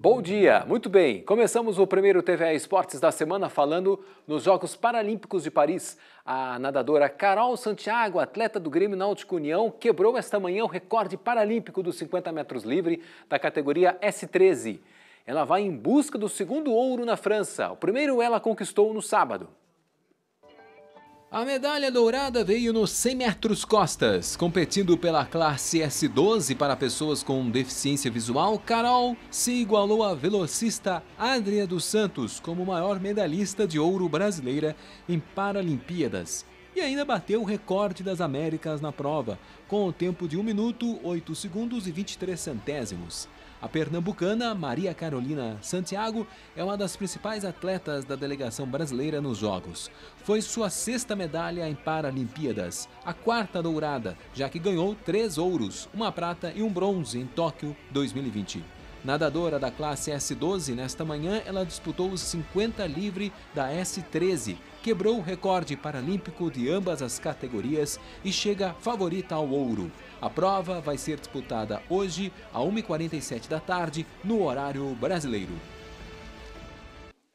Bom dia, muito bem. Começamos o primeiro TVA Esportes da semana falando nos Jogos Paralímpicos de Paris. A nadadora Carol Santiago, atleta do Grêmio Náutico União, quebrou esta manhã o recorde paralímpico dos 50 metros livre da categoria S13 ela vai em busca do segundo ouro na França. O primeiro ela conquistou no sábado. A medalha dourada veio nos 100 metros costas, competindo pela classe S12 para pessoas com deficiência visual. Carol se igualou à velocista Adria dos Santos como maior medalhista de ouro brasileira em Paralimpíadas e ainda bateu o recorde das Américas na prova, com o tempo de 1 minuto 8 segundos e 23 centésimos. A pernambucana Maria Carolina Santiago é uma das principais atletas da delegação brasileira nos Jogos. Foi sua sexta medalha em Paralimpíadas, a quarta dourada, já que ganhou três ouros, uma prata e um bronze em Tóquio 2020. Nadadora da classe S12, nesta manhã ela disputou os 50 livre da S13, quebrou o recorde paralímpico de ambas as categorias e chega favorita ao ouro. A prova vai ser disputada hoje, a 1h47 da tarde, no horário brasileiro.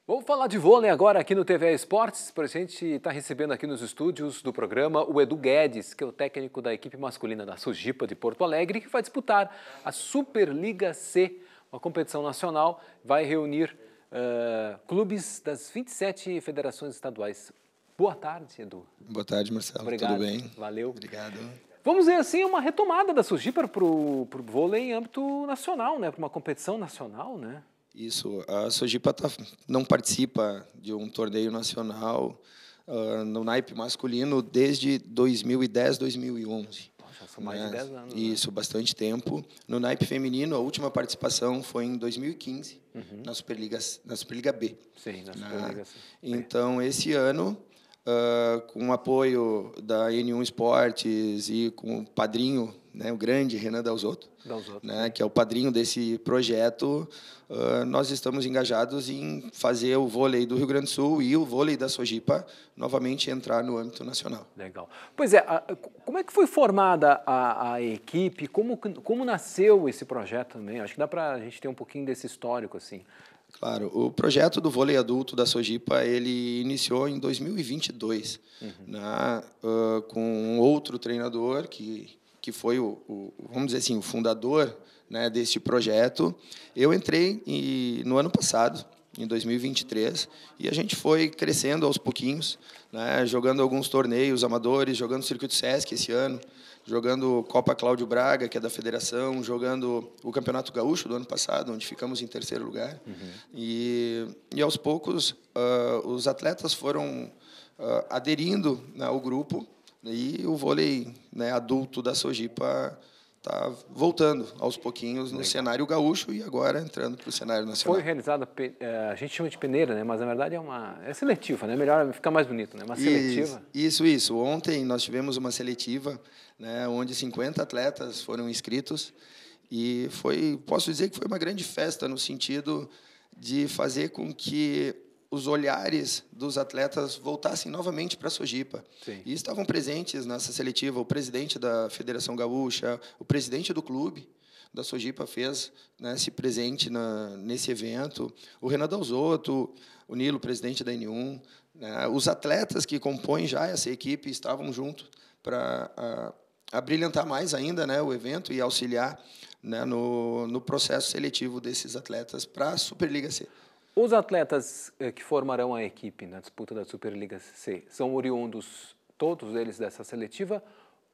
Vamos falar de vôlei agora aqui no TV Esportes, para a gente está recebendo aqui nos estúdios do programa o Edu Guedes, que é o técnico da equipe masculina da Sujipa de Porto Alegre, que vai disputar a Superliga C uma competição nacional, vai reunir uh, clubes das 27 federações estaduais. Boa tarde, Edu. Boa tarde, Marcelo. Obrigado. Tudo bem? Valeu. Obrigado. Vamos ver assim uma retomada da Sujipa para o vôlei em âmbito nacional, né? Para uma competição nacional, né? Isso. A Sujipa tá, não participa de um torneio nacional uh, no naipe masculino desde 2010, 2011 mais de 10 né? anos. Né? Isso, né? bastante tempo. No naipe feminino, a última participação foi em 2015, uhum. na, Superliga, na Superliga B. Sim, na Superliga C. Então, esse ano, uh, com o apoio da N1 Esportes e com o padrinho né, o grande Renan Dalzotto, Dalzotto. Né, que é o padrinho desse projeto, uh, nós estamos engajados em fazer o vôlei do Rio Grande do Sul e o vôlei da Sojipa novamente entrar no âmbito nacional. Legal. Pois é, a, como é que foi formada a, a, equipe? Como, como nasceu esse projeto também? Acho que dá para a gente ter um pouquinho desse histórico, assim. Claro, o projeto do vôlei adulto da Sojipa ele iniciou em 2022, uhum. uh, com outro treinador que que foi o, o, vamos dizer assim, o fundador né, deste projeto, eu entrei e, no ano passado, em 2023, e a gente foi crescendo aos pouquinhos, né, jogando alguns torneios amadores, jogando o Circuito Sesc esse ano, jogando Copa Cláudio Braga, que é da federação, jogando o Campeonato Gaúcho do ano passado, onde ficamos em terceiro lugar. Uhum. E, e aos poucos, uh, os atletas foram uh, aderindo né, ao grupo, e o vôlei né, adulto da Sojipa está voltando aos pouquinhos no Legal. cenário gaúcho e agora entrando para o cenário nacional. Foi realizada, eh, a gente chama de peneira, né? mas na verdade é uma é seletiva, né? melhor fica mais bonito, né? uma seletiva. Isso, isso. Ontem nós tivemos uma seletiva né, onde 50 atletas foram inscritos e foi, posso dizer que foi uma grande festa no sentido de fazer com que os olhares dos atletas voltassem novamente para a Sojipa. Sim. E estavam presentes nessa seletiva o presidente da Federação Gaúcha, o presidente do clube da Sojipa fez né, se presente na, nesse evento, o Renan Dalzotto, o Nilo, presidente da N1, né, os atletas que compõem já essa equipe estavam junto para abrilhantar mais ainda né, o evento e auxiliar né, no, no processo seletivo desses atletas para a Superliga C. Os atletas eh, que formarão a equipe na disputa da Superliga C são oriundos, todos eles, dessa seletiva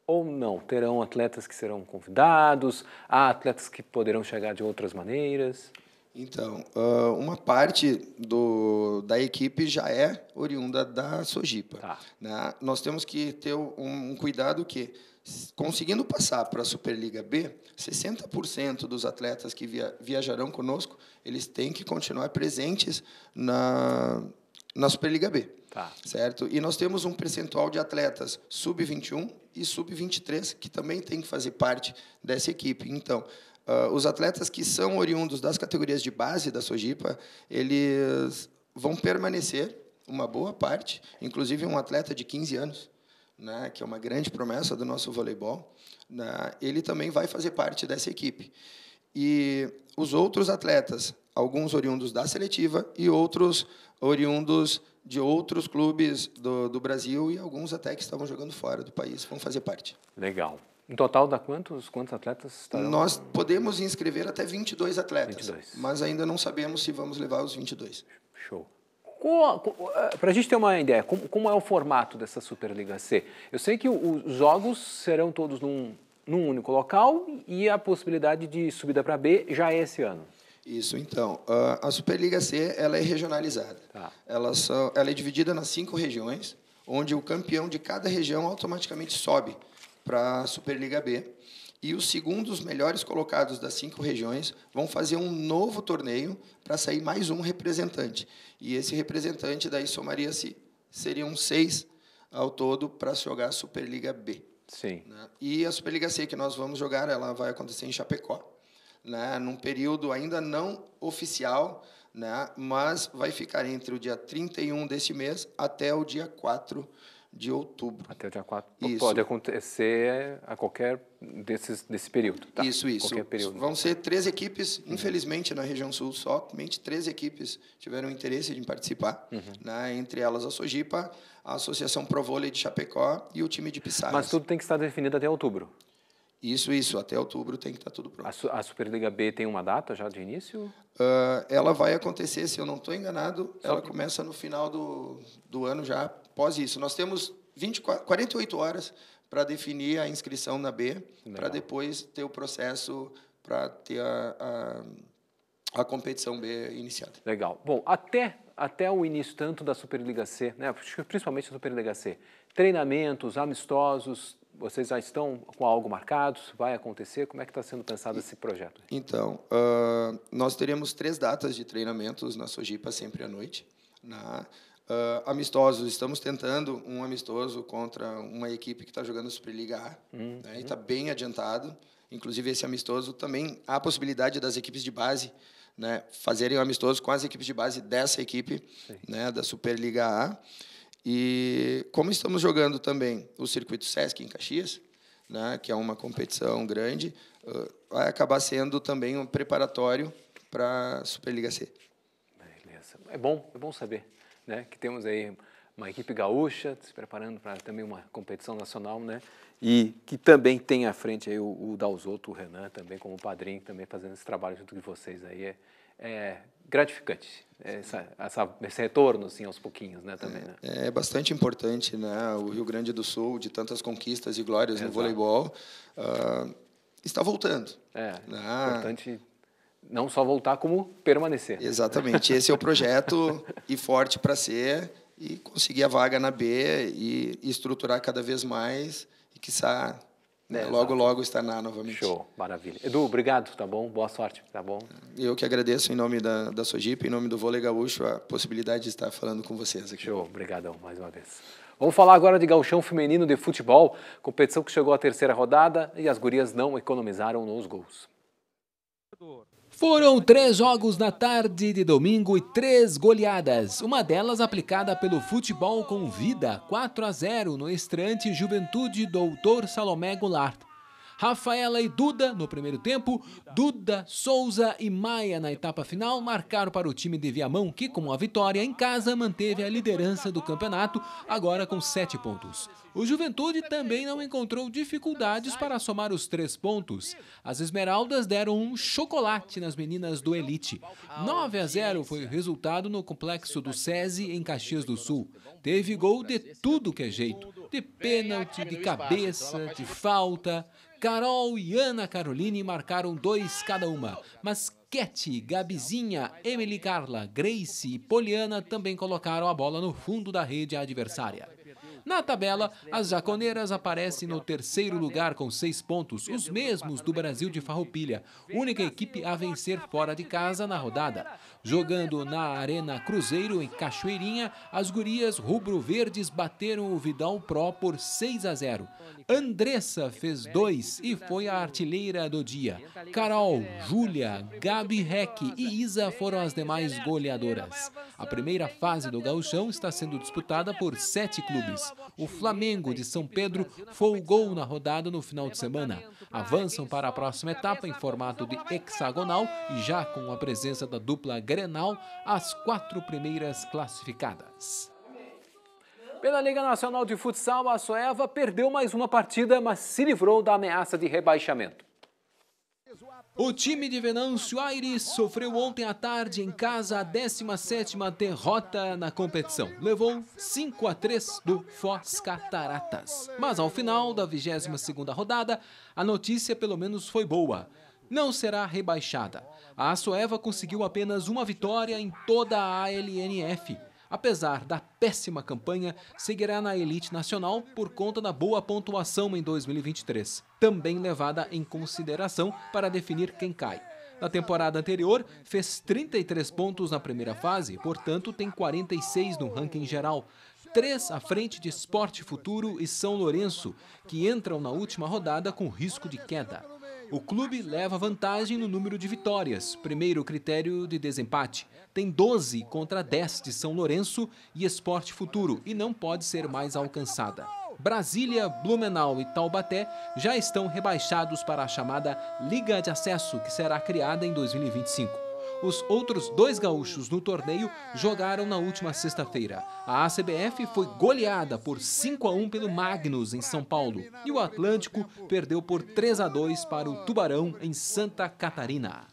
ou não? Terão atletas que serão convidados? Há atletas que poderão chegar de outras maneiras? Então, ah, uma parte do, da equipe já é oriunda da Sojipa. Tá. Né? Nós temos que ter um, um cuidado que conseguindo passar para a Superliga B, 60% dos atletas que via, viajarão conosco, eles têm que continuar presentes na, na Superliga B. Tá. Certo? E nós temos um percentual de atletas sub-21 e sub-23 que também tem que fazer parte dessa equipe. Então, uh, os atletas que são oriundos das categorias de base da Sojipa, eles vão permanecer uma boa parte, inclusive um atleta de 15 anos né, que é uma grande promessa do nosso voleibol, né, ele também vai fazer parte dessa equipe. E os outros atletas, alguns oriundos da seletiva e outros oriundos de outros clubes do, do Brasil e alguns até que estavam jogando fora do país, vão fazer parte. Legal. Em total, dá quantos, quantos atletas? Estarão? Nós podemos inscrever até 22 atletas, 22. mas ainda não sabemos se vamos levar os 22. Show. Para a é, gente ter uma ideia, como, como, é o formato dessa Superliga C? Eu sei que os jogos serão todos num, num único local e a possibilidade de subida para B já é esse ano. Isso, então. A Superliga C ela é regionalizada. Tá. Ela, só, ela é dividida nas cinco regiões, onde o campeão de cada região automaticamente sobe para a Superliga B e os segundos melhores colocados das cinco regiões vão fazer um novo torneio para sair mais um representante. E esse representante daí somaria-se, seriam seis ao todo para jogar a Superliga B. Sim. Né? E a Superliga C que nós vamos jogar, ela vai acontecer em Chapecó, né? num período ainda não oficial, né? mas vai ficar entre o dia 31 deste mês até o dia 4 de de outubro. Até o dia 4. Isso. Pode acontecer a qualquer desses, desse período. Tá? Isso, isso. Qualquer período. Vão ser três equipes, infelizmente, na região sul somente, três equipes tiveram interesse em participar, uhum. né? entre elas a Sojipa, a Associação Pro Vôlei de Chapecó e o time de Pissaras. Mas tudo tem que estar definido até outubro. Isso, isso. Até outubro tem que estar tudo pronto. A, a Superliga B tem uma data já de início? Uh, ela vai acontecer, se eu não estou enganado, Só ela começa no final do, do ano já, após isso, nós temos 20, 48 horas para definir a inscrição na B, para depois ter o processo para ter a, a, a, competição B iniciada. Legal. Bom, até, até o início tanto da Superliga C, né, principalmente a Superliga C, treinamentos, amistosos, vocês já estão com algo marcado? Vai acontecer? Como é que está sendo pensado esse projeto? Então, uh, nós teremos três datas de treinamentos na Sojipa sempre à noite. Na, uh, amistosos. Estamos tentando um amistoso contra uma equipe que está jogando Superliga A hum, né, e está uhum. bem adiantado. Inclusive, esse amistoso também há a possibilidade das equipes de base né, fazerem um amistoso com as equipes de base dessa equipe né, da Superliga A. E como estamos jogando também o Circuito Sesc em Caxias, né, que é uma competição grande, uh, vai acabar sendo também um preparatório para a Superliga C. Beleza. É bom, é bom saber né? Que temos aí uma equipe gaúcha se preparando para também uma competição nacional, né? E que também tem à frente aí o, o Dalzotto, o Renan também como padrinho, também fazendo esse trabalho junto com vocês aí. É, é gratificante é, essa, essa, esse retorno assim aos pouquinhos né também né? É, é, bastante importante né o Rio Grande do Sul de tantas conquistas e glórias no voleibol uh, está voltando é né? importante não só voltar, como permanecer. Exatamente. Esse é o projeto e forte para ser e conseguir a vaga na B e, estruturar cada vez mais e que né, é, logo logo estar na novamente. Show, maravilha. Edu, obrigado, tá bom? Boa sorte, tá bom? Eu que agradeço em nome da, da Sojip, em nome do Vôlei Gaúcho, a possibilidade de estar falando com vocês aqui. Show, obrigadão mais uma vez. Vamos falar agora de galchão feminino de futebol, competição que chegou à terceira rodada e as gurias não economizaram nos gols. Foram três jogos na tarde de domingo e três goleadas. Uma delas aplicada pelo futebol com vida, 4 a 0 no estreante Juventude Doutor Salomé Goulart. Rafaela e Duda no primeiro tempo, Duda, Souza e Maia na etapa final marcaram para o time de Viamão, que com a vitória em casa manteve a liderança do campeonato, agora com sete pontos. O Juventude também não encontrou dificuldades para somar os três pontos. As Esmeraldas deram um chocolate nas meninas do Elite. 9 a 0 foi o resultado no complexo do SESI em Caxias do Sul. Teve gol de tudo que é jeito. De pênalti, de cabeça, de falta. Carol e Ana Caroline marcaram dois cada uma, mas Cat, Gabizinha, Emily Carla, Grace e Poliana também colocaram a bola no fundo da rede adversária. Na tabela, as jaconeiras aparecem no é terceiro lugar com seis pontos, os mesmos do Brasil de Farroupilha, única equipe a vencer fora de casa na rodada. Jogando na Arena Cruzeiro, em Cachoeirinha, as gurias rubro-verdes bateram o Vidal Pro por 6 a 0. Andressa fez dois e foi a artilheira do dia. Carol, Júlia, Gabi Reck e Isa foram as demais goleadoras. A primeira fase do gauchão está sendo disputada por sete clubes. O Flamengo de São Pedro folgou na rodada no final de semana. Avançam para a próxima etapa em formato de hexagonal e já com a presença da dupla Grenal, as quatro primeiras classificadas. Pela Liga Nacional de Futsal, a Soeva perdeu mais uma partida, mas se livrou da ameaça de rebaixamento. O time de Venâncio Aires sofreu ontem à tarde em casa a 17ª derrota na competição. Levou 5 a 3 do Foz Cataratas. Mas ao final da 22ª rodada, a notícia pelo menos foi boa. Não será rebaixada. A Assoeva conseguiu apenas uma vitória em toda a ALNF apesar da péssima campanha, seguirá na elite nacional por conta da boa pontuação em 2023, também levada em consideração para definir quem cai. Na temporada anterior, fez 33 pontos na primeira fase, portanto, tem 46 no ranking geral. Três à frente de Esporte Futuro e São Lourenço, que entram na última rodada com risco de queda. O clube leva vantagem no número de vitórias, primeiro critério de desempate. Tem 12 contra 10 de São Lourenço e Esporte Futuro e não pode ser mais alcançada. Brasília, Blumenau e Taubaté já estão rebaixados para a chamada Liga de Acesso, que será criada em 2025. Os outros dois gaúchos no torneio jogaram na última sexta-feira. A ACBF foi goleada por 5 a 1 pelo Magnus em São Paulo e o Atlântico perdeu por 3 a 2 para o Tubarão em Santa Catarina.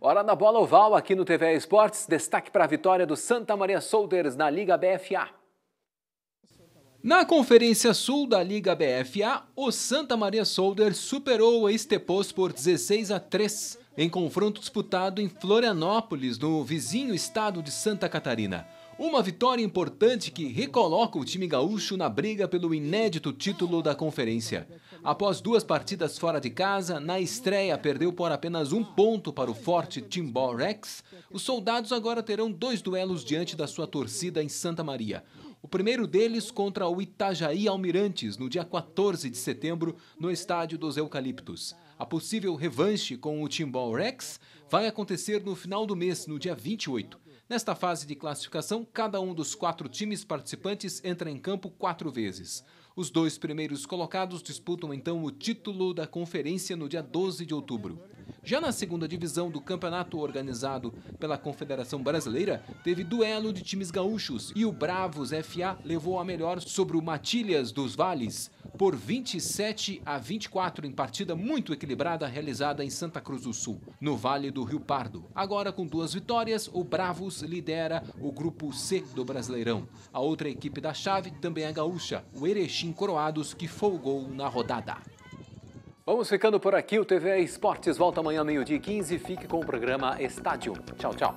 Hora na bola oval aqui no TV Esportes, destaque para a vitória do Santa Maria Soldiers na Liga BFA. Na Conferência Sul da Liga BFA, o Santa Maria Soldiers superou o Estepos por 16 a 3 em confronto disputado em Florianópolis, no vizinho estado de Santa Catarina. Uma vitória importante que recoloca o time gaúcho na briga pelo inédito título da conferência. Após duas partidas fora de casa, na estreia perdeu por apenas um ponto para o forte Timbó Rex. Os soldados agora terão dois duelos diante da sua torcida em Santa Maria. O primeiro deles contra o Itajaí Almirantes, no dia 14 de setembro, no Estádio dos Eucaliptos. A possível revanche com o Timbal Rex vai acontecer no final do mês, no dia 28. Nesta fase de classificação, cada um dos quatro times participantes entra em campo quatro vezes. Os dois primeiros colocados disputam então o título da conferência no dia 12 de outubro. Já na segunda divisão do campeonato organizado pela Confederação Brasileira, teve duelo de times gaúchos e o Bravos FA levou a melhor sobre o Matilhas dos Vales por 27 a 24 em partida muito equilibrada realizada em Santa Cruz do Sul, no Vale do Rio Pardo. Agora com duas vitórias, o Bravos lidera o grupo C do Brasileirão. A outra equipe da chave também é gaúcha, o Erechim Coroados, que folgou na rodada. Vamos ficando por aqui, o TV Esportes volta amanhã meio-dia 15. Fique com o programa Estádio. Tchau, tchau.